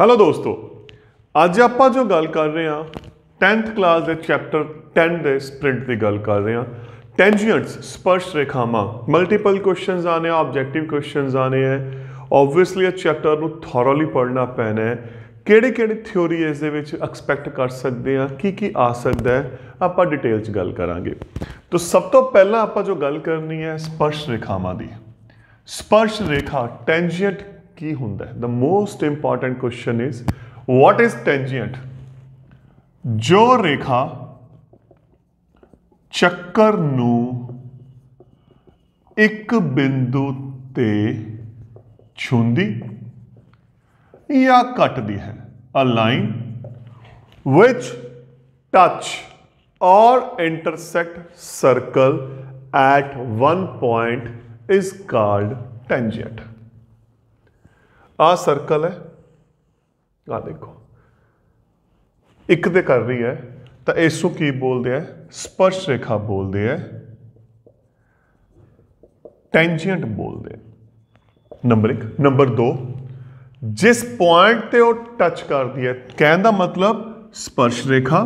hello ਦੋਸਤੋ ਅੱਜ ਆਪਾਂ ਜੋ ਗੱਲ ਕਰ ਰਹੇ ਹਾਂ 10th ਕਲਾਸ ਦੇ ਚੈਪਟਰ 10 ਦੇ ਸਪ੍ਰਿੰਟ ਦੀ ਗੱਲ ਕਰ ਰਹੇ ਹਾਂ ਟੈਂਜੈਂਟਸ ਸਪਰਸ਼ ਰੇਖਾਵਾਂ ਮਲਟੀਪਲ ਕੁਐਸਚਨਸ ਆਨੇ ਆਬਜੈਕਟਿਵ ਕੁਐਸਚਨਸ ਆਨੇ ਆ ਆਬਵੀਅਸਲੀ ਇਹ ਚੈਪਟਰ ਨੂੰ ਥੋਰਲੀ ਪੜ੍ਹਨਾ ਪੈਣਾ ਹੈ ਕਿਹੜੇ ਕਿਹੜੇ ਥਿਉਰੀ ਇਸ ਦੇ ਵਿੱਚ ਐਕਸਪੈਕਟ ਕਰ ਸਕਦੇ ਆ ਕੀ ਕੀ ਆ ਸਕਦਾ ਹੈ ਆਪਾਂ ਡਿਟੇਲ 'ਚ ਗੱਲ ਕਰਾਂਗੇ ਤਾਂ ਸਭ ਤੋਂ ਪਹਿਲਾਂ ਆਪਾਂ ਜੋ ਗੱਲ ਕਰਨੀ ਹੈ ਸਪਰਸ਼ ਰੇਖਾਵਾਂ ਦੀ ਸਪਰਸ਼ ਰੇਖਾ ਟੈਂਜੈਂਟ की होंगे the most important question is what is tangent जो रेखा चक्कर एक बिंदु ते छूंदी या कटदी है अ लाइन विच टच और intersect circle at one point is called tangent ਆ ਸਰਕਲ ਹੈ ਆ ਦੇਖੋ ਇੱਕ ਤੇ ਕਰ ਰਹੀ ਹੈ ਤਾਂ ਇਸ ਨੂੰ ਕੀ ਬੋਲਦੇ ਆ ਸਪਰਸ਼ ਰੇਖਾ ਬੋਲਦੇ ਆ ਟੈਂਜੈਂਟ ਬੋਲਦੇ ਆ ਨੰਬਰ 1 ਨੰਬਰ 2 ਜਿਸ ਪੁਆਇੰਟ ਤੇ ਉਹ ਟੱਚ ਕਰਦੀ ਹੈ ਕਹਿਣ ਦਾ ਮਤਲਬ ਸਪਰਸ਼ ਰੇਖਾ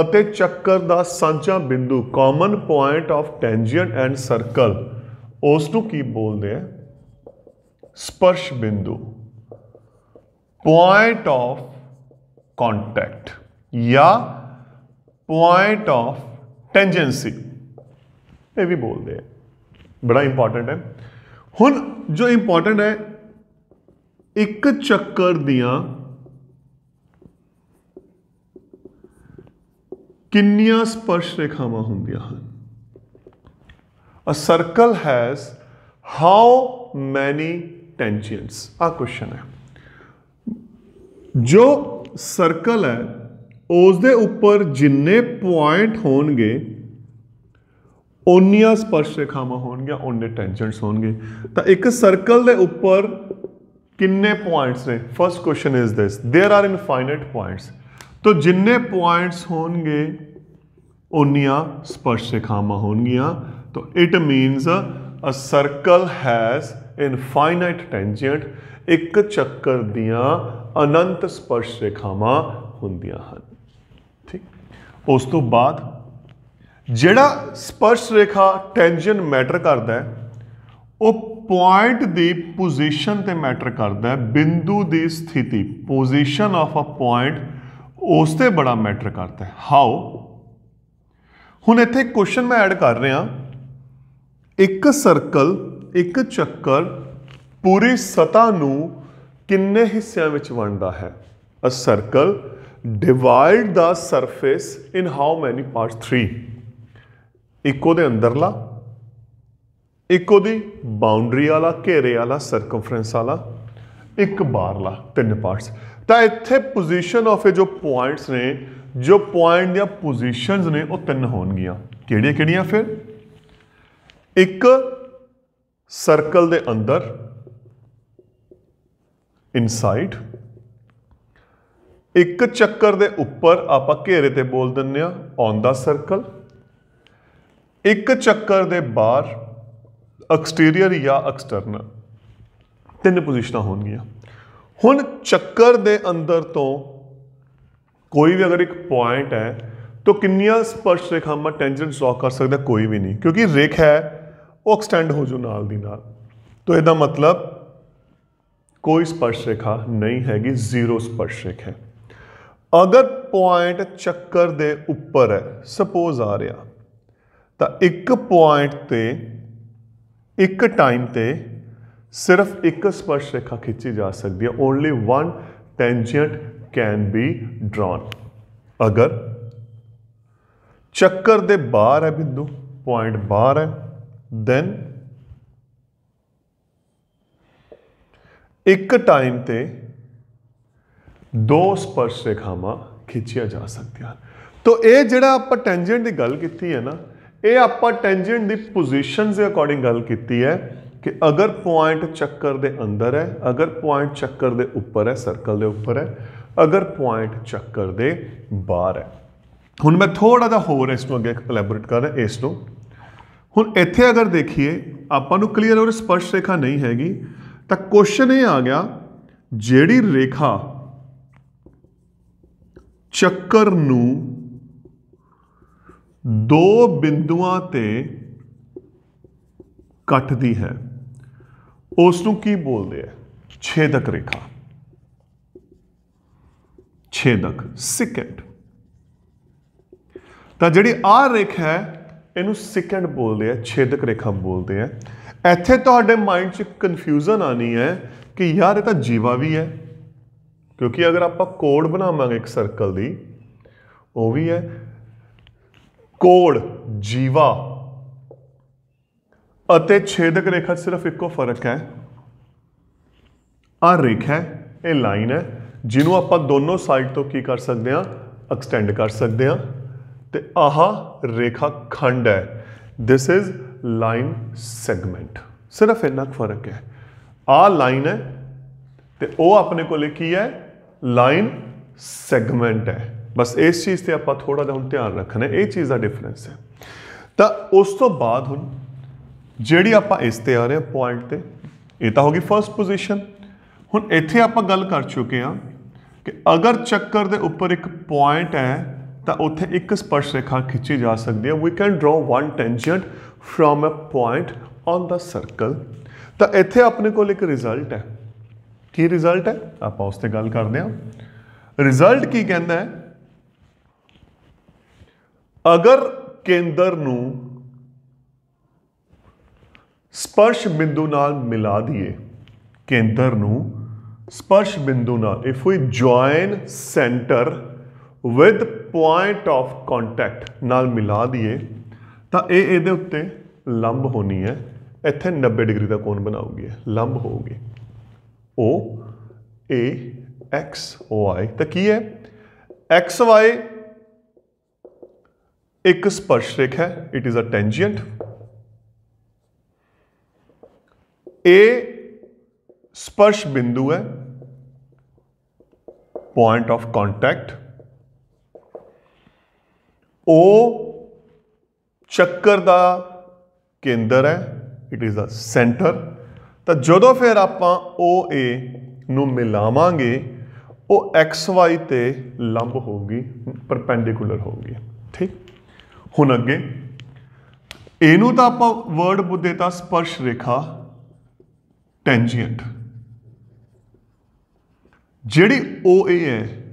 ਅਤੇ ਚੱਕਰ ਦਾ ਸਾਂਝਾ ਬਿੰਦੂ common point of tangent and circle ਉਸ ਨੂੰ ਕੀ ਬੋਲਦੇ ਆ स्पर्श बिंदु पॉइंट ऑफ कॉन्टैक्ट या पॉइंट ऑफ टेंजेंसी ये भी बोल दे बड़ा इंपॉर्टेंट है हूँ जो इंपॉर्टेंट है एक चक्कर दिया कि स्पर्श रेखाव होंदिया हैं a circle has how many tangents आ क्वेश्चन ਹੈ ਜੋ ਸਰਕਲ ਹੈ ਉਸ ਦੇ ਉੱਪਰ ਜਿੰਨੇ ਪੁਆਇੰਟ ਹੋਣਗੇ ਓਨੀਆਂ ਸਪਰਸ਼ ਰੇਖਾਵਾਂ ਹੋਣਗੀਆਂ ਓਨੇ ਟੈਂਜੈਂਟਸ ਹੋਣਗੇ ਤਾਂ ਇੱਕ ਸਰਕਲ ਦੇ ਉੱਪਰ ਕਿੰਨੇ ਪੁਆਇੰਟਸ ਨੇ first question is this there are infinite points तो जिन्ने ਪੁਆਇੰਟਸ ਹੋਣਗੇ ਓਨੀਆਂ ਸਪਰਸ਼ ਰੇਖਾਵਾਂ ਹੋਣਗੀਆਂ तो it means a circle has infinite tangent ਇੱਕ ਚੱਕਰ ਦੀਆਂ ਅਨੰਤ ਸਪਰਸ਼ ਰੇਖਾਵਾਂ ਹੁੰਦੀਆਂ ਹਨ ਠੀਕ ਉਸ ਤੋਂ ਬਾਅਦ ਜਿਹੜਾ ਸਪਰਸ਼ ਰੇਖਾ ਟੈਂਜੈਂਟ ਮੈਟਰ ਕਰਦਾ ਹੈ ਉਹ ਪੁਆਇੰਟ ਦੀ ਪੋਜੀਸ਼ਨ ਤੇ ਮੈਟਰ ਕਰਦਾ ਹੈ ਬਿੰਦੂ ਦੀ ਸਥਿਤੀ ਪੋਜੀਸ਼ਨ ਆਫ ਅ ਪੁਆਇੰਟ ਉਸ ਤੇ ਬੜਾ ਮੈਟਰ ਕਰਦਾ ਹੈ ਹਾਊ ਹੁਣ ਇੱਥੇ ਕੁਐਸਚਨ ਮੈਂ ਐਡ ਕਰ ਰਿਹਾ ਇੱਕ ਸਰਕਲ ਇੱਕ ਚੱਕਰ ਪੂਰੀ ਸਤਾ ਨੂੰ ਕਿੰਨੇ ਹਿੱਸਿਆਂ ਵਿੱਚ ਵੰਡਦਾ ਹੈ a circle divide the surface in how many parts 3 ਇੱਕੋ ਦੇ ਅੰਦਰਲਾ ਇੱਕੋ ਦੀ ਬਾਉਂਡਰੀ ਵਾਲਾ ਘੇਰੇ ਵਾਲਾ ਸਰਕਮਫਰੈਂਸ ਵਾਲਾ ਇੱਕ ਬਾਹਰਲਾ ਤਿੰਨ ਪਾਰਟਸ ਤਾਂ ਇੱਥੇ ਪੋਜੀਸ਼ਨ ਆਫ ਇਹ ਜੋ ਪੁਆਇੰਟਸ ਨੇ ਜੋ ਪੁਆਇੰਟ ਦੀਆਂ ਪੋਜੀਸ਼ਨਸ ਨੇ ਉਹ ਤਿੰਨ ਹੋਣਗੀਆਂ ਕਿਹੜੀਆਂ ਕਿਹੜੀਆਂ ਫਿਰ ਇੱਕ ਸਰਕਲ ਦੇ ਅੰਦਰ ਇਨਸਾਈਡ ਇੱਕ ਚੱਕਰ ਦੇ ਉੱਪਰ ਆਪਾਂ ਘੇਰੇ ਤੇ ਬੋਲ ਦਿੰਨੇ ਆ ਔਨ ਦਾ ਸਰਕਲ ਇੱਕ ਚੱਕਰ ਦੇ ਬਾਹਰ ਐਕਸਟੀਰੀਅਰ ਜਾਂ ਐਕਸਟਰਨਲ ਤਿੰਨ ਪੋਜੀਸ਼ਨਾਂ ਹੋਣਗੀਆਂ ਹੁਣ ਚੱਕਰ ਦੇ ਅੰਦਰ ਤੋਂ ਕੋਈ ਵੀ ਅਗਰ ਇੱਕ ਪੁਆਇੰਟ ਹੈ ਤਾਂ ਕਿੰਨੀਆਂ ਸਪਰਸ਼ ਰੇਖਾਵਾਂ ਟੈਂਜੈਂਟ ਡਰਾ ਕਰ ਸਕਦਾ ਕੋਈ ਵੀ ਨਹੀਂ ਕਿਉਂਕਿ ਰੇਖਾ ਹੈ ਉਹ ਐਕਸਟੈਂਡ ਹੋ ਜੋ ਨਾਲ ਦੀ ਨਾਲ ਤੋ ਇਹਦਾ ਮਤਲਬ ਕੋਈ ਸਪਰਸ਼ ਰੇਖਾ ਨਹੀਂ ਹੈਗੀ ਜ਼ੀਰੋ ਸਪਰਸ਼ ਰੇਖਾ ਹੈ ਅਗਰ ਪੁਆਇੰਟ ਚੱਕਰ ਦੇ ਉੱਪਰ ਹੈ ਸਪੋਜ਼ ਆ ਰਿਹਾ ਤਾਂ ਇੱਕ ਪੁਆਇੰਟ ਤੇ ਇੱਕ ਟਾਈਮ ਤੇ ਸਿਰਫ ਇੱਕ ਸਪਰਸ਼ ਰੇਖਾ ਖਿੱਚੀ ਜਾ ਸਕਦੀ ਹੈ only one tangent can be drawn ਅਗਰ ਚੱਕਰ ਦੇ ਬਾਹਰ ਹੈ ਬਿੰਦੂ ਪੁਆਇੰਟ ਬਾਹਰ ਹੈ दैन एक टाइम से दो स्पर्श रेखावान खिंचिया जा सकती हैं तो यह जो आप टेंजेंट की गल की है ना ये आप टेंजेंट की पोजिशन के अकॉर्डिंग गल की है कि अगर पॉइंट चक्कर के अंदर है अगर पॉइंट चक्कर के उपर है सर्कल के उपर है अगर पॉइंट चक्कर के बार है हूँ मैं थोड़ा जहा होर इस अगर एक्लैबोरेट कर इस ਹੁਣ ਇੱਥੇ ਅਗਰ ਦੇਖੀਏ ਆਪਾਂ ਨੂੰ ਕਲੀਅਰ ਔਰ ਸਪਸ਼ਟ ਰੇਖਾ ਨਹੀਂ ਹੈਗੀ ਤਾਂ ਕੁਐਸਚਨ ਇਹ ਆ ਗਿਆ ਜਿਹੜੀ ਰੇਖਾ ਚੱਕਰ ਨੂੰ ਦੋ ਬਿੰਦੂਆਂ ਤੇ ਕੱਟਦੀ ਹੈ ਉਸ ਨੂੰ ਕੀ ਬੋਲਦੇ ਆ ਛੇਦਕ ਰੇਖਾ ਛੇਦਕ ਸਿਕਟ ਤਾਂ ਜਿਹੜੀ ਆਹ ਰੇਖਾ ਹੈ ਇਹਨੂੰ ਸਿਕੰਡ ਬੋਲਦੇ ਆ ਛੇਦਕ ਰੇਖਾ ਬੋਲਦੇ ਆ ਇੱਥੇ ਤੁਹਾਡੇ ਮਾਈਂਡ 'ਚ ਕਨਫਿਊਜ਼ਨ ਆਣੀ ਹੈ ਕਿ ਯਾਰ ਇਹ ਤਾਂ ਜੀਵਾ ਵੀ ਹੈ ਕਿਉਂਕਿ ਅਗਰ ਆਪਾਂ ਕੋਡ ਬਣਾਵਾਂਗੇ ਇੱਕ ਸਰਕਲ ਦੀ ਉਹ ਵੀ ਹੈ ਕੋਡ ਜੀਵਾ ਅਤੇ ਛੇਦਕ ਰੇਖਾ ਸਿਰਫ ਇੱਕੋ ਫਰਕ ਹੈ ਆ ਰੇਖਾ ਇਹ ਲਾਈਨ ਹੈ ਜਿਹਨੂੰ ਆਪਾਂ ਦੋਨੋਂ ਸਾਈਡ ਤੋਂ ਕੀ ਕਰ ਸਕਦੇ ਆ ਐਕਸਟੈਂਡ ਕਰ ਸਕਦੇ ਆ ਤੇ ਆਹ ਰੇਖਾ ਖੰਡ ਹੈ ਥਿਸ ਇਜ਼ ਲਾਈਨ ਸੈਗਮੈਂਟ ਸਿਰਫ ਇੰਨਾ ਫਰਕ ਹੈ ਆ ਲਾਈਨ ਹੈ ਤੇ ਉਹ ਆਪਣੇ ਕੋਲੇ ਕੀ ਹੈ ਲਾਈਨ ਸੈਗਮੈਂਟ ਹੈ ਬਸ ਇਸ ਚੀਜ਼ ਤੇ ਆਪਾਂ ਥੋੜਾ ਜਿਹਾ ਹੁਣ ਧਿਆਨ ਰੱਖਣਾ ਇਹ ਚੀਜ਼ ਦਾ ਡਿਫਰੈਂਸ ਹੈ ਤਾਂ ਉਸ ਤੋਂ ਬਾਅਦ ਹੁਣ ਜਿਹੜੀ ਆਪਾਂ ਇਸ ਤੇ ਆ ਰਹੇ ਹਾਂ ਪੁਆਇੰਟ ਤੇ ਇਹ ਤਾਂ ਹੋ ਗਈ ਫਰਸਟ ਪੋਜੀਸ਼ਨ ਹੁਣ ਇੱਥੇ ਆਪਾਂ ਗੱਲ ਕਰ ਚੁੱਕੇ ਹਾਂ ਕਿ ਅਗਰ ਚੱਕਰ ਦੇ ਉੱਪਰ ਇੱਕ ਪੁਆਇੰਟ ਹੈ ਤਾਂ ਉੱਥੇ ਇੱਕ ਸਪਰਸ਼ ਰੇਖਾ ਖਿੱਚੀ ਜਾ ਸਕਦੀ ਹੈ we can draw one tangent from a point on the circle ਤਾਂ ਇੱਥੇ ਆਪਣੇ ਕੋਲ ਇੱਕ ਰਿਜ਼ਲਟ ਹੈ ਕੀ ਰਿਜ਼ਲਟ ਹੈ ਆਪਾਂ ਉਸ ਤੇ ਗੱਲ ਕਰਦੇ ਹਾਂ ਰਿਜ਼ਲਟ ਕੀ ਕਹਿੰਦਾ ਹੈ ਅਗਰ ਕੇਂਦਰ ਨੂੰ ਸਪਰਸ਼ ਬਿੰਦੂ ਨਾਲ ਮਿਲਾ ਦਈਏ ਕੇਂਦਰ ਨੂੰ ਸਪਰਸ਼ ਬਿੰਦੂ ਨਾਲ if we join centre with point of contact न मिला दिए तो ये उत्ते लंब होनी है इतने नब्बे डिग्री का कौन बनाऊगी लंब होगी ओ ए एक्स ओ आई तो की है एक्स वाई एक स्पर्श रेख है इट इज़ अ टेंजियंट ए स्पर्श बिंदु है पॉइंट ऑफ कॉन्टैक्ट ਉਹ ਚੱਕਰ ਦਾ ਕੇਂਦਰ ਹੈ ਇਟ ਇਜ਼ ਦਾ ਸੈਂਟਰ ਤਾਂ ਜਦੋਂ ਫਿਰ ਆਪਾਂ OA ਨੂੰ ਮਿਲਾਵਾਂਗੇ ਉਹ XY ਤੇ ਲੰਬ ਹੋਊਗੀ ਪਰਪੈਂਡੀਕੂਲਰ ਹੋਊਗੀ ਠੀਕ ਹੁਣ ਅੱਗੇ ਇਹਨੂੰ ਤਾਂ ਆਪਾਂ ਵਰਡ ਬੁੱਧੇ ਤਾਂ ਸਪਰਸ਼ ਰੇਖਾ ਟੈਂਜੈਂਟ ਜਿਹੜੀ OA ਹੈ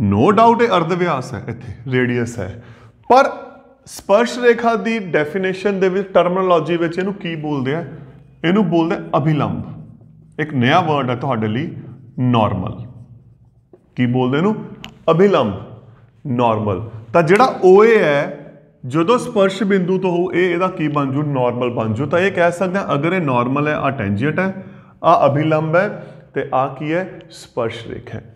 ਨੋ ਡਾਊਟ ਇਹ ਅਰਧ ਵਿਆਸ ਹੈ ਇੱਥੇ ਰੇਡੀਅਸ ਹੈ ਪਰ ਸਪਰਸ਼ ਰੇਖਾ ਦੀ ਡੈਫੀਨੇਸ਼ਨ ਦੇ ਵਿੱਚ ਟਰਮੀਨੋਲੋਜੀ ਵਿੱਚ ਇਹਨੂੰ ਕੀ ਬੋਲਦੇ ਆ ਇਹਨੂੰ ਬੋਲਦੇ ਅਭਿਲੰਬ ਇੱਕ ਨਿਆ ਵਰਡ ਹੈ ਤੁਹਾਡੇ ਲਈ ਨਾਰਮਲ ਕੀ ਬੋਲਦੇ ਇਹਨੂੰ ਅਭਿਲੰਬ ਨਾਰਮਲ ਤਾਂ ਜਿਹੜਾ OA ਹੈ ਜਦੋਂ ਸਪਰਸ਼ ਬਿੰਦੂ ਤੋਂ ਹੋ ਇਹ ਇਹਦਾ ਕੀ ਬਣ ਜੂ ਨਾਰਮਲ ਬਣ ਜੂ ਤਾਂ ਇਹ ਕਹਿ ਸਕਦੇ ਆ ਅਗਰ ਇਹ ਨਾਰਮਲ ਹੈ ਆ ਟੈਂਜੈਂਟ ਹੈ ਆ ਅਭਿਲੰਬ ਹੈ ਤੇ ਆ ਕੀ ਹੈ ਸਪਰਸ਼ ਰੇਖਾ ਹੈ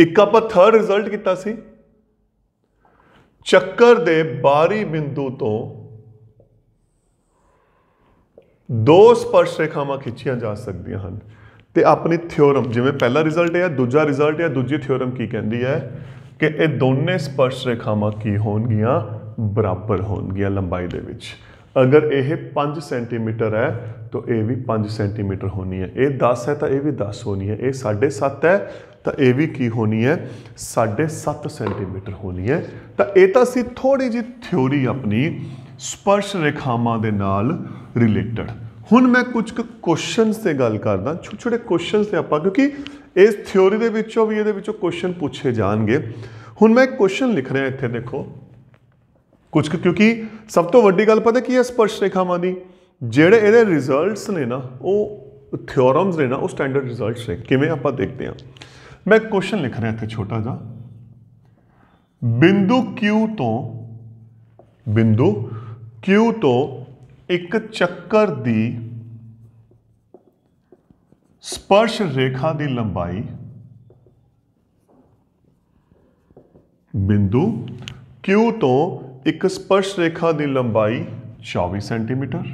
ਇੱਕ ਆਪਾਂ ਥਰਡ ਰਿਜ਼ਲਟ ਕੀਤਾ ਸੀ ਚੱਕਰ ਦੇ ਬਾਹਰੀ ਬਿੰਦੂ ਤੋਂ ਦੋ ਸਪਰਸ਼ ਰੇਖਾਵਾਂ ਖਿੱਚੀਆਂ ਜਾ ਸਕਦੀਆਂ ਹਨ ਤੇ ਆਪਣੀ ਥਿਉਰਮ ਜਿਵੇਂ ਪਹਿਲਾ ਰਿਜ਼ਲਟ ਹੈ ਦੂਜਾ ਰਿਜ਼ਲਟ ਹੈ ਦੂਜੀ ਥਿਉਰਮ ਕੀ ਕਹਿੰਦੀ ਹੈ ਕਿ ਇਹ ਦੋਨੇ ਸਪਰਸ਼ ਰੇਖਾਵਾਂ ਕੀ ਹੋਣਗੀਆਂ ਬਰਾਬਰ ਹੋਣਗੀਆਂ ਲੰਬਾਈ ਦੇ ਵਿੱਚ ਅਗਰ ਇਹ 5 ਸੈਂਟੀਮੀਟਰ ਹੈ ਤਾਂ ਇਹ ਵੀ 5 ਸੈਂਟੀਮੀਟਰ ਹੋਣੀ ਹੈ ਇਹ 10 ਹੈ ਤਾਂ ਇਹ ਵੀ 10 ਹੋਣੀ ਹੈ ਇਹ 7.5 ਹੈ ਤਾਂ ਇਹ ਵੀ ਕੀ ਹੋਣੀ ਹੈ 7.5 ਸੈਂਟੀਮੀਟਰ ਹੋਣੀ ਹੈ ਤਾਂ ਇਹ ਤਾਂ ਸੀ ਥੋੜੀ ਜੀ ਥਿਉਰੀ ਆਪਣੀ ਸਪਰਸ਼ ਰੇਖਾਵਾਂ ਦੇ ਨਾਲ ਰਿਲੇਟਡ ਹੁਣ ਮੈਂ ਕੁਝ ਕੁ ਕੁਐਸਚਨਸ ਤੇ ਗੱਲ ਕਰਦਾ ਛੋਟੇ ਛੋਟੇ ਕੁਐਸਚਨਸ ਤੇ ਆਪਾਂ ਕਿਉਂਕਿ ਇਸ ਥਿਉਰੀ ਦੇ ਵਿੱਚੋਂ ਵੀ ਇਹਦੇ ਵਿੱਚੋਂ ਕੁਐਸਚਨ ਪੁੱਛੇ ਜਾਣਗੇ ਹੁਣ ਮੈਂ ਇੱਕ ਕੁਐਸਚਨ ਲਿਖ ਰਿਹਾ ਇੱਥੇ ਦੇਖੋ ਕੁਝ ਕਿਉਂਕਿ ਸਭ ਤੋਂ ਵੱਡੀ ਗੱਲ ਪਤਾ ਕੀ ਹੈ ਸਪਰਸ਼ ਰੇਖਾਵਾਂ ਦੀ ਜਿਹੜੇ ਇਹਦੇ ਰਿਜ਼ਲਟਸ ਨੇ ਨਾ ਉਹ ਥਿਓਰਮਸ ਨੇ ਨਾ ਉਹ ਸਟੈਂਡਰਡ ਰਿਜ਼ਲਟਸ ਨੇ ਕਿਵੇਂ ਆਪਾਂ ਦੇਖਦੇ ਹਾਂ ਮੈਂ ਕੁਐਸਚਨ ਲਿਖ ਰਿਹਾ ਇੱਥੇ ਛੋਟਾ ਜਿਹਾ ਬਿੰਦੂ Q ਤੋਂ ਬਿੰਦੂ Q ਤੋਂ ਇੱਕ ਚੱਕਰ ਦੀ ਸਪਰਸ਼ ਰੇਖਾ ਦੀ ਲੰਬਾਈ ਬਿੰਦੂ Q ਤੋਂ ਇੱਕ ਸਪਰਸ਼ ਰੇਖਾ ਦੀ ਲੰਬਾਈ 24 ਸੈਂਟੀਮੀਟਰ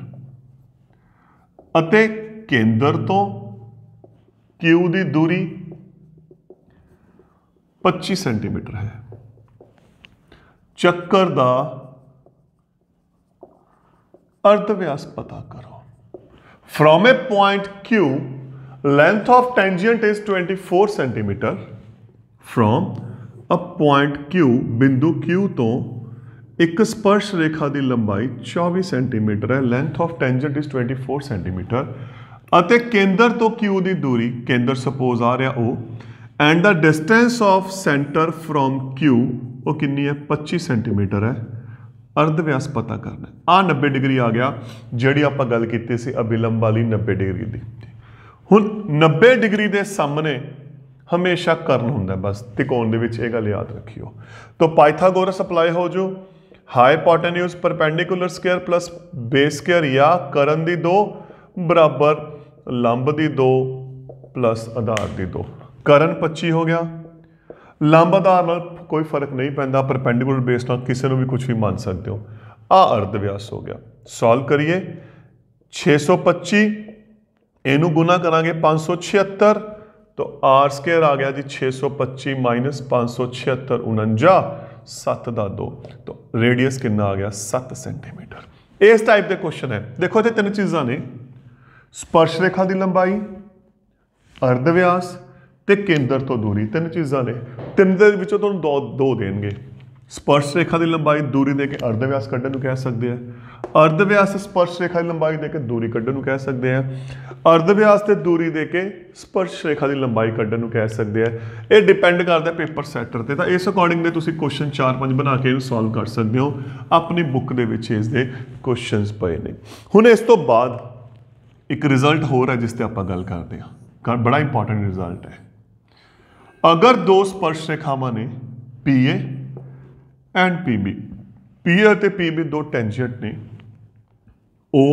ਅਤੇ ਕੇਂਦਰ ਤੋਂ Q ਦੀ ਦੂਰੀ 25 ਸੈਂਟੀਮੀਟਰ ਹੈ ਚੱਕਰ ਦਾ पता करो from a point Q length of tangent is 24 centimetre from a point Q बिंदु क्यू तो ਇੱਕ ਸਪਰਸ਼ ਰੇਖਾ ਦੀ ਲੰਬਾਈ 24 ਸੈਂਟੀਮੀਟਰ ਹੈ length of tangent is 24 centimetre ਅਤੇ ਕੇਂਦਰ ਤੋਂ Q ਦੀ ਦੂਰੀ ਕੇਂਦਰ ਸਪੋਜ਼ ਆ ਰਿਹਾ ਉਹ and the distance of centre from Q ਉਹ ਕਿੰਨੀ ਹੈ 25 ਸੈਂਟੀਮੀਟਰ ਹੈ ਅਰਧ ਵਿਆਸ ਪਤਾ ਕਰਨਾ ਆ 90 ਡਿਗਰੀ ਆ ਗਿਆ ਜਿਹੜੀ ਆਪਾਂ ਗੱਲ ਕੀਤੀ ਸੀ ਅਬਿਲੰਬ ਵਾਲੀ 90 ਡਿਗਰੀ ਦੀ ਹੁਣ 90 ਡਿਗਰੀ ਦੇ ਸਾਹਮਣੇ ਹਮੇਸ਼ਾ ਕਰਨ ਹੁੰਦਾ ਬਸ ਤਿਕੋਣ ਦੇ ਵਿੱਚ ਇਹ ਗੱਲ ਯਾਦ ਰੱਖਿਓ ਤਾਂ ਪਾਈਥਾਗੋਰਸ ਅਪਲਾਈ ਹੋ ਜੋ hypotenuse perpendicular square plus base square या करन दी दो बराबर लंब दी दो प्लस आधार दी दो करन 25 ਹੋ ਗਿਆ ਲੰਬ ਆਧਾਰ ਨਾਲ ਕੋਈ ਫਰਕ ਨਹੀਂ ਪੈਂਦਾ ਪਰਪੈਂਡੀਕੂਲਰ ਬੇਸ ਨਾਲ ਕਿਸੇ ਨੂੰ ਵੀ ਕੁਝ ਵੀ ਮੰਨ ਸਕਦੇ ਹੋ ਆ ਅਰਧ ਵਿਆਸ ਹੋ ਗਿਆ ਸੋਲਵ ਕਰੀਏ 625 ਇਹਨੂੰ ਗੁਣਾ ਕਰਾਂਗੇ 576 ਤਾਂ r2 ਆ ਗਿਆ ਜੀ 625 576 49 7 ਦਾ 2 ਤਾਂ ਰੇਡੀਅਸ ਕਿੰਨਾ ਆ ਗਿਆ 7 ਸੈਂਟੀਮੀਟਰ ਇਸ ਟਾਈਪ ਦੇ ਕੁਐਸਚਨ ਹੈ ਦੇਖੋ ਇੱਥੇ ਤਿੰਨ ਚੀਜ਼ਾਂ ਨੇ ਸਪਰਸ਼ ਰੇਖਾ ਦੀ ਲੰਬਾਈ ਅਰਧ ਵਿਆਸ ਤੇ ਕੇਂਦਰ ਤੋਂ ਦੂਰੀ ਤਿੰਨ ਚੀਜ਼ਾਂ ਨੇ ਤਿੰਨ ਦੇ ਵਿੱਚੋਂ ਤੁਹਾਨੂੰ ਦੋ ਦੋ ਦੇਣਗੇ ਸਪਰਸ਼ ਰੇਖਾ ਦੀ ਲੰਬਾਈ ਦੂਰੀ ਦੇ ਕੇ ਅਰਧ ਵਿਆਸ ਕੱਢਣ ਨੂੰ ਕਹਿ ਸਕਦੇ ਆ ਅਰਧ ਵਿਆਸ ਸਪਰਸ਼ ਰੇਖਾ ਦੀ ਲੰਬਾਈ ਦੇ ਕੇ ਦੂਰੀ ਕੱਢਣ ਨੂੰ ਕਹਿ ਸਕਦੇ ਆ ਅਰਧ ਵਿਆਸ ਤੇ ਦੂਰੀ ਦੇ ਕੇ ਸਪਰਸ਼ ਰੇਖਾ ਦੀ ਲੰਬਾਈ ਕੱਢਣ ਨੂੰ ਕਹਿ ਸਕਦੇ ਆ ਇਹ ਡਿਪੈਂਡ ਕਰਦਾ ਪੇਪਰ ਸੈਟਰ ਤੇ ਤਾਂ ਇਸ ਅਕੋਰਡਿੰਗ ਦੇ ਤੁਸੀਂ ਕੁਐਸਚਨ 4-5 ਬਣਾ ਕੇ ਇਹਨੂੰ ਸੋਲਵ ਕਰ ਸਕਦੇ ਹੋ ਆਪਣੀ ਬੁੱਕ ਦੇ ਵਿੱਚ ਇਸ ਦੇ ਕੁਐਸਚਨਸ ਪਏ ਨੇ ਹੁਣ ਇਸ ਤੋਂ ਬਾਅਦ ਇੱਕ ਰਿਜ਼ਲਟ ਹੋਰ ਹੈ ਜਿਸ ਤੇ ਆਪਾਂ ਗੱਲ ਕਰਦੇ ਹਾਂ ਬੜਾ ਇੰਪੋਰਟੈਂਟ ਰਿਜ਼ਲਟ ਹੈ ਅਗਰ ਦੋ ਸਪਰਸ਼ ਰੇਖਾਵਾਂ ਨੇ PA ਐਂਡ PB PA ਅਤੇ PB ਦੋ ਟੈਂਜੈਂਟ ਨੇ O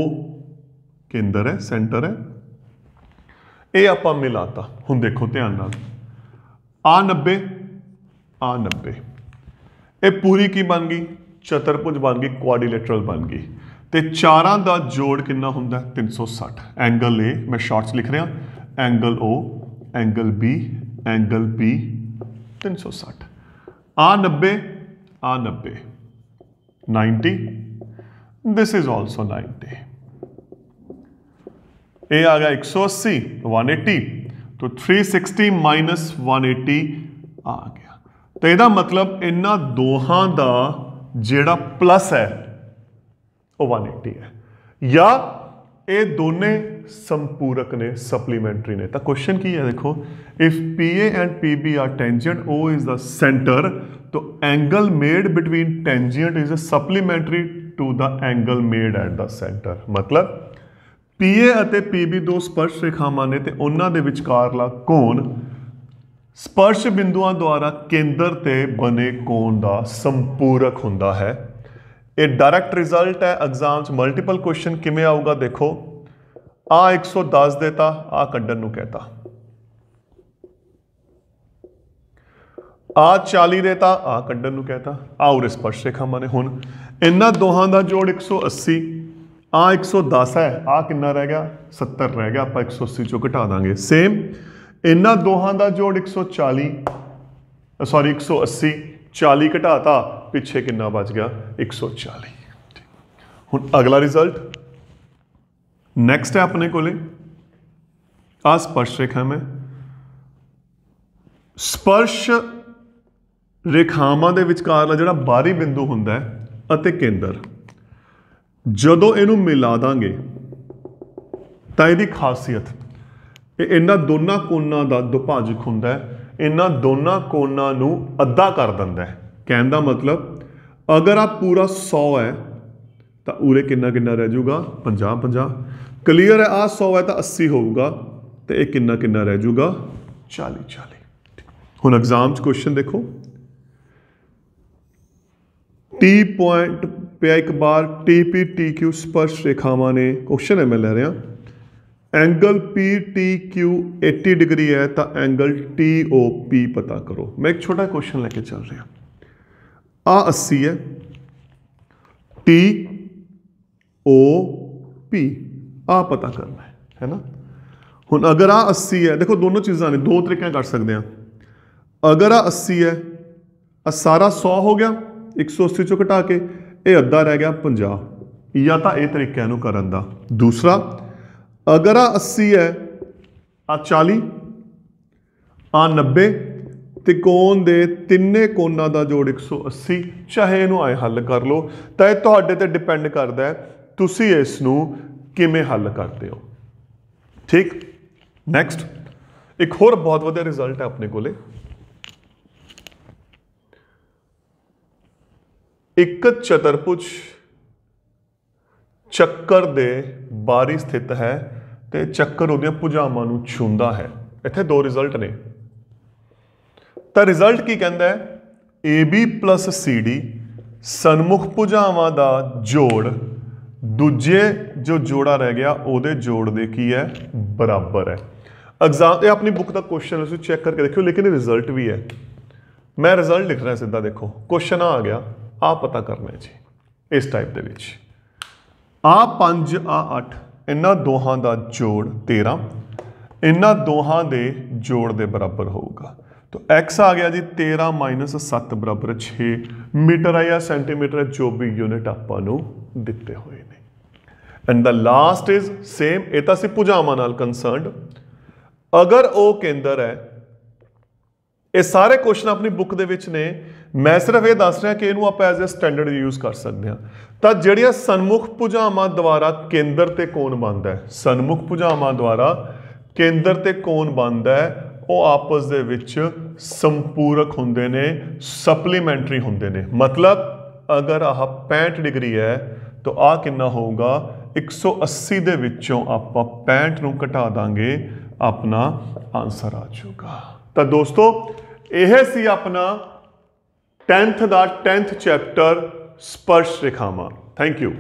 ਕੇਂਦਰ ਹੈ ਸੈਂਟਰ ਹੈ ਇਹ ਆਪਾਂ ਮਿਲਾਤਾ ਹੁਣ ਦੇਖੋ ਧਿਆਨ ਨਾਲ ਆ 90 ਆ 90 ਇਹ ਪੂਰੀ ਕੀ ਬਣ ਗਈ ਚਤਰਭੁਜ ਬਣ ਗਈ ਕੁਆਡਰੀਲੇਟਰਲ ਬਣ ਗਈ ਤੇ ਚਾਰਾਂ ਦਾ ਜੋੜ ਕਿੰਨਾ ਹੁੰਦਾ 360 ਐਂਗਲ A ਮੈਂ ਸ਼ਾਰਟਸ ਲਿਖ ਰਿਹਾ angle O angle B angle P 360 ਆ 90 ਆ 90 90 दिस इज ऑल्सो 90 ए आ गया 180 180 तो 360 ਮਾਈਨਸ 180 ਆ ਗਿਆ ਤੇ ਇਹਦਾ ਮਤਲਬ ਇਹਨਾਂ ਦੋਹਾਂ ਦਾ ਜਿਹੜਾ ਪਲੱਸ ਹੈ ਉਹ 180 ਹੈ ਜਾਂ ਇਹ ਦੋਨੇ ਸੰਪੂਰਕ ਨੇ ਸਪਲੀਮੈਂਟਰੀ ਨੇ ਤਾਂ ਕੁਐਸਚਨ ਕੀ ਹੈ ਦੇਖੋ if PA and PB are tangent O is the centre तो angle made between tangent is a supplementary to the angle made at the centre ਮਤਲਬ PA ਅਤੇ PB ਦੋ ਸਪਰਸ਼ ਰੇਖਾਵਾਂ ਨੇ ਤੇ ਉਹਨਾਂ ਦੇ ਵਿਚਕਾਰਲਾ ਕੋਣ ਸਪਰਸ਼ ਬਿੰਦੂਆਂ ਦੁਆਰਾ ਕੇਂਦਰ ਤੇ ਬਨੇ ਕੋਣ ਦਾ ਸੰਪੂਰਕ ਹੁੰਦਾ ਹੈ ਇਹ ਡਾਇਰੈਕਟ ਰਿਜ਼ਲਟ ਹੈ ਐਗਜ਼ਾਮ 'ਚ ਮਲਟੀਪਲ ਕੁਐਸਚਨ ਕਿਵੇਂ ਆਊਗਾ ਦੇਖੋ ਆ 110 ਦੇਤਾ ਆ ਕੱਢਣ ਨੂੰ ਕਹਤਾ ਆ 40 ਰੇਤਾ ਆ ਕੱਢਣ ਨੂੰ ਕਹਤਾ ਆ ਉਰੇ ਸਪਰਸ਼ ਰੇਖਾ ਮਾਨੇ ਹੁਣ ਇਹਨਾਂ ਦੋਹਾਂ ਦਾ ਜੋੜ 180 ਆ 110 ਹੈ ਆ ਕਿੰਨਾ ਰਹਿ ਗਿਆ 70 ਰਹਿ ਗਿਆ ਆਪਾਂ 180 ਚੋਂ ਘਟਾ ਦਾਂਗੇ ਸੇਮ ਇਹਨਾਂ ਦੋਹਾਂ ਦਾ ਜੋੜ 140 ਸੌਰੀ 180 40 ਘਟਾਤਾ ਪਿੱਛੇ ਕਿੰਨਾ ਬਚ ਗਿਆ 140 ਹੁਣ ਅਗਲਾ ਰਿਜ਼ਲਟ ਨੈਕਸਟ ਹੈ ਆਪਣੇ ਕੋਲੇ ਆ ਸਪਰਸ਼ ਰੇਖਾ ਮੈਂ स्पर्श ਰੇਖਾਵਾਂ ਦੇ ਵਿਚਕਾਰਲਾ ਜਿਹੜਾ ਬਾਹਰੀ ਬਿੰਦੂ ਹੁੰਦਾ ਹੈ ਅਤੇ ਕੇਂਦਰ ਜਦੋਂ ਇਹਨੂੰ ਮਿਲਾ ਦਾਂਗੇ ਤਾਂ ਇਹਦੀ ਖਾਸੀਅਤ ਇਹ ਇਹਨਾਂ ਦੋਨਾਂ ਕੋਨਾਂ ਦਾ ਦੁਭਾਜਕ ਹੁੰਦਾ ਹੈ ਇਹਨਾਂ ਦੋਨਾਂ ਕੋਨਾਂ ਨੂੰ ਅੱਧਾ ਕਰ ਦਿੰਦਾ ਹੈ ਕਹਿਣ ਦਾ ਮਤਲਬ ਅਗਰ ਆ ਪੂਰਾ 100 ਹੈ ਤਾਂ ਉਰੇ ਕਿੰਨਾ ਕਿੰਨਾ ਰਹਿ ਜਾਊਗਾ 50 50 ਕਲੀਅਰ ਹੈ ਆ 100 ਹੈ ਤਾਂ 80 ਹੋਊਗਾ ਤੇ ਇਹ ਕਿੰਨਾ ਕਿੰਨਾ ਰਹਿ ਜਾਊਗਾ 40 40 ਹੁਣ ਐਗਜ਼ਾਮ 'ਚ ਕੁਐਸਚਨ ਦੇਖੋ टी पॉइंट पे एक बार टी पी टी क्यू स्पर्श रेखा ने क्वेश्चन है मैं लै रहा angle P T Q eighty degree है तो एंगल टी ओ पी पता करो मैं एक छोटा क्वेश्चन लेके चल रहा आ अस्सी है टी ओ पी आ पता करना है है ना हूँ अगर आ अस्सी है देखो दोनों चीज़ा ने दो तरीक कर सकते हैं अगर आ अस्सी है आ सारा सौ हो गया 180 ਚੋਂ ਘਟਾ ਕੇ ਇਹ ਅੱਧਾ ਰਹਿ ਗਿਆ 50 ਜਾਂ ਤਾਂ ਇਹ ਤਰੀਕਿਆਂ ਨੂੰ ਕਰਨ ਦਾ ਦੂਸਰਾ ਅਗਰ ਆ 80 ਹੈ ਆ 40 ਆ 90 ਤਿਕੋਣ ਦੇ ਤਿੰਨੇ ਕੋਨਾਂ ਦਾ ਜੋੜ 180 ਚਾਹੇ ਇਹਨੂੰ ਆਏ ਹੱਲ ਕਰ ਲਓ ਤਾਂ ਇਹ ਤੁਹਾਡੇ ਤੇ ਡਿਪੈਂਡ ਕਰਦਾ ਹੈ ਤੁਸੀਂ ਇਸ ਨੂੰ ਕਿਵੇਂ ਹੱਲ ਕਰਦੇ ਹੋ ਠੀਕ ਨੈਕਸਟ ਇੱਕ ਹੋਰ ਬਹੁਤ ਵਧੀਆ ਰਿਜ਼ਲਟ ਹੈ ਆਪਣੇ ਕੋਲੇ ਇੱਕ ਚਤਰਪੁਜ ਚੱਕਰ ਦੇ ਬਾਰੀ ਸਥਿਤ ਹੈ ਤੇ ਚੱਕਰ ਉਹਦੇ ਭੁਜਾਵਾਂ ਨੂੰ ਛੂੰਦਾ ਹੈ ਇੱਥੇ ਦੋ ਰਿਜ਼ਲਟ ਨੇ ਤਾਂ ਰਿਜ਼ਲਟ ਕੀ ਕਹਿੰਦਾ ਹੈ AB CD ਸਨਮੁਖ ਭੁਜਾਵਾਂ ਦਾ ਜੋੜ ਦੂਜੇ ਜੋ ਜੋੜਾ ਰਹਿ ਗਿਆ ਉਹਦੇ ਜੋੜ ਦੇ ਕੀ ਹੈ ਬਰਾਬਰ ਹੈ ਐਗਜ਼ਾਮ ਇਹ ਆਪਣੀ ਬੁੱਕ ਦਾ ਕੁਐਸਚਨ ਤੁਸੀਂ ਚੈੱਕ ਕਰਕੇ ਦੇਖਿਓ ਲੇਕਿਨ ਇਹ ਰਿਜ਼ਲਟ ਵੀ ਹੈ ਮੈਂ ਰਿਜ਼ਲਟ ਲਿਖ ਰਿਹਾ ਸਿੱਧਾ ਦੇਖੋ ਕੁਐਸਚਨ ਆ ਗਿਆ ਆ ਪਤਾ ਕਰਨਾ ਜੀ ਇਸ ਟਾਈਪ ਦੇ ਵਿੱਚ ਆ 5 ਆ 8 ਇਹਨਾਂ ਦੋਹਾਂ ਦਾ ਜੋੜ 13 ਇਹਨਾਂ ਦੋਹਾਂ ਦੇ ਜੋੜ ਦੇ ਬਰਾਬਰ ਹੋਊਗਾ ਤਾਂ x ਆ ਗਿਆ ਜੀ 13 7 ਬਰਾਬਰ 6 ਮੀਟਰ ਆ ਜਾਂ ਸੈਂਟੀਮੀਟਰ ਜੋ ਵੀ ਯੂਨਿਟ ਆਪਾਂ ਨੂੰ ਦਿੱਤੇ ਹੋਏ ਨੇ and the last is same ਇਹ ਤਾਂ ਸੀ ਭੁਜਾਵਾਂ ਨਾਲ ਕਨਸਰਨਡ ਅਗਰ ਉਹ ਕੇਂਦਰ ਹੈ ਇਹ ਸਾਰੇ ਕੁਐਸਚਨ ਆਪਣੀ ਬੁੱਕ ਦੇ ਵਿੱਚ ਨੇ ਮੈਂ ਸਿਰਫ ਇਹ ਦੱਸ ਰਿਹਾ ਕਿ ਇਹਨੂੰ ਆਪਾਂ ਐਜ਼ ਅ ਸਟੈਂਡਰਡ ਯੂਜ਼ ਕਰ ਸਕਦੇ ਹਾਂ ਤਾਂ ਜਿਹੜੀਆਂ ਸਨਮੁਖ ਭੁਜਾਵਾਂ ਦੁਆਰਾ ਕੇਂਦਰ ਤੇ ਕੋਣ ਬਣਦਾ ਹੈ ਸਨਮੁਖ ਭੁਜਾਵਾਂ ਦੁਆਰਾ ਕੇਂਦਰ ਤੇ ਕੋਣ ਬਣਦਾ ਹੈ ਉਹ ਆਪਸ ਦੇ ਵਿੱਚ ਸੰਪੂਰਕ ਹੁੰਦੇ ਨੇ ਸਪਲੀਮੈਂਟਰੀ ਹੁੰਦੇ ਨੇ ਮਤਲਬ ਅਗਰ ਆਹ 65 ਡਿਗਰੀ ਹੈ ਤਾਂ ਆ ਕਿੰਨਾ ਹੋਊਗਾ 180 ਦੇ ਵਿੱਚੋਂ ਆਪਾਂ 65 ਨੂੰ ਘਟਾ ਦਾਂਗੇ ਆਪਣਾ ਆਨਸਰ ਆ ਜਾਊਗਾ ਤਾਂ ਦੋਸਤੋ ਇਹ ਸੀ ਆਪਣਾ tenth ਦਾ 10th ਚੈਪਟਰ ਸਪਰਸ਼ ਰੇਖਾਵਾਂ ਥੈਂਕ ਯੂ